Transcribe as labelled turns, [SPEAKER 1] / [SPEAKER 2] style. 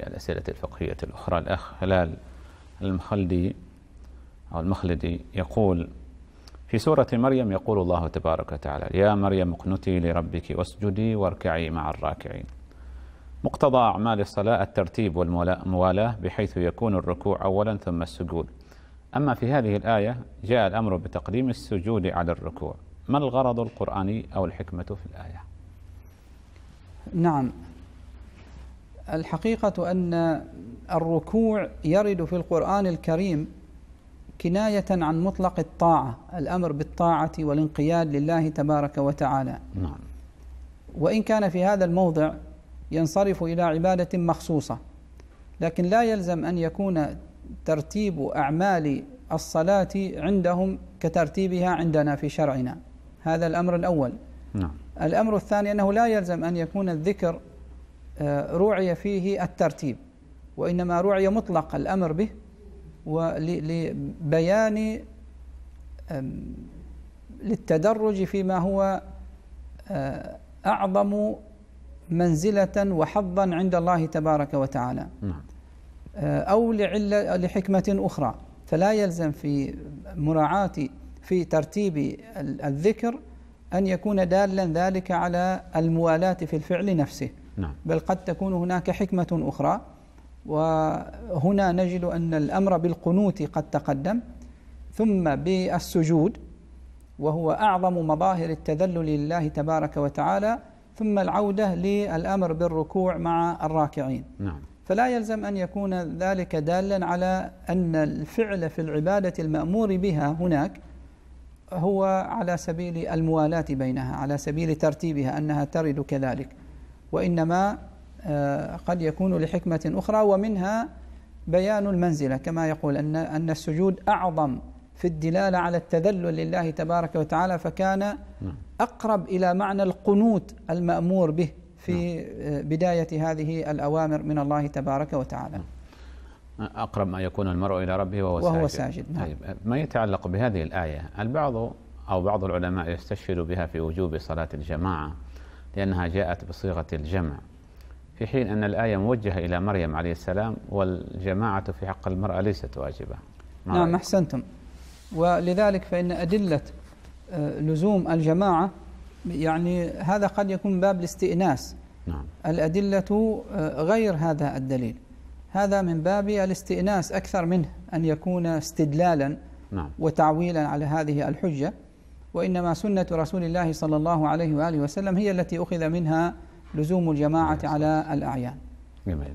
[SPEAKER 1] في الأسئلة الفقهية الأخرى الأخ هلال المخلدي أو المخلدي يقول في سورة مريم يقول الله تبارك وتعالى يا مريم اقنتي لربك واسجدي واركعي مع الراكعين مقتضى أعمال الصلاة الترتيب والموالاة بحيث يكون الركوع أولا ثم السجود أما في هذه الآية جاء الأمر بتقديم السجود على الركوع ما الغرض القرآني أو الحكمة في الآية؟
[SPEAKER 2] نعم الحقيقة أن الركوع يرد في القرآن الكريم كناية عن مطلق الطاعة الأمر بالطاعة والانقياد لله تبارك وتعالى نعم. وإن كان في هذا الموضع ينصرف إلى عبادة مخصوصة لكن لا يلزم أن يكون ترتيب أعمال الصلاة عندهم كترتيبها عندنا في شرعنا هذا الأمر الأول نعم. الأمر الثاني أنه لا يلزم أن يكون الذكر آه، روعي فيه الترتيب وإنما روعي مطلق الأمر به ولبيان للتدرج فيما هو آه، أعظم منزلة وحظا عند الله تبارك وتعالى نعم. آه، أو لعلة لحكمة أخرى فلا يلزم في مراعاة في ترتيب الذكر أن يكون دالا ذلك على الموالاة في الفعل نفسه نعم. بل قد تكون هناك حكمة أخرى وهنا نجد أن الأمر بالقنوت قد تقدم ثم بالسجود وهو أعظم مظاهر التذلل لله تبارك وتعالى ثم العودة للأمر بالركوع مع الراكعين نعم. فلا يلزم أن يكون ذلك دالا على أن الفعل في العبادة المأمور بها هناك هو على سبيل الموالاة بينها على سبيل ترتيبها أنها ترد كذلك وإنما آه، قد يكون لحكمة أخرى ومنها بيان المنزلة كما يقول أن أن السجود أعظم في الدلالة على التذلل لله تبارك وتعالى فكان نعم. أقرب إلى معنى القنوت المأمور به في نعم. آه، بداية هذه الأوامر من الله تبارك وتعالى
[SPEAKER 1] نعم. أقرب ما يكون المرء إلى ربه وهو, وهو ساجد, ساجد. نعم. طيب ما يتعلق بهذه الآية البعض أو بعض العلماء يستشهد بها في وجوب صلاة الجماعة لأنها جاءت بصيغة الجمع في حين أن الآية موجهة إلى مريم عليه السلام والجماعة في حق المرأة ليست واجبة نعم
[SPEAKER 2] أحسنتم ولذلك فإن أدلة آه، لزوم الجماعة يعني هذا قد يكون باب الاستئناس نعم. الأدلة آه، غير هذا الدليل هذا من باب الاستئناس أكثر منه أن يكون استدلالا نعم. وتعويلا على هذه الحجة وإنما سنة رسول الله صلى الله عليه وآله وسلم هي التي أخذ منها لزوم الجماعة على الأعيان
[SPEAKER 1] جميل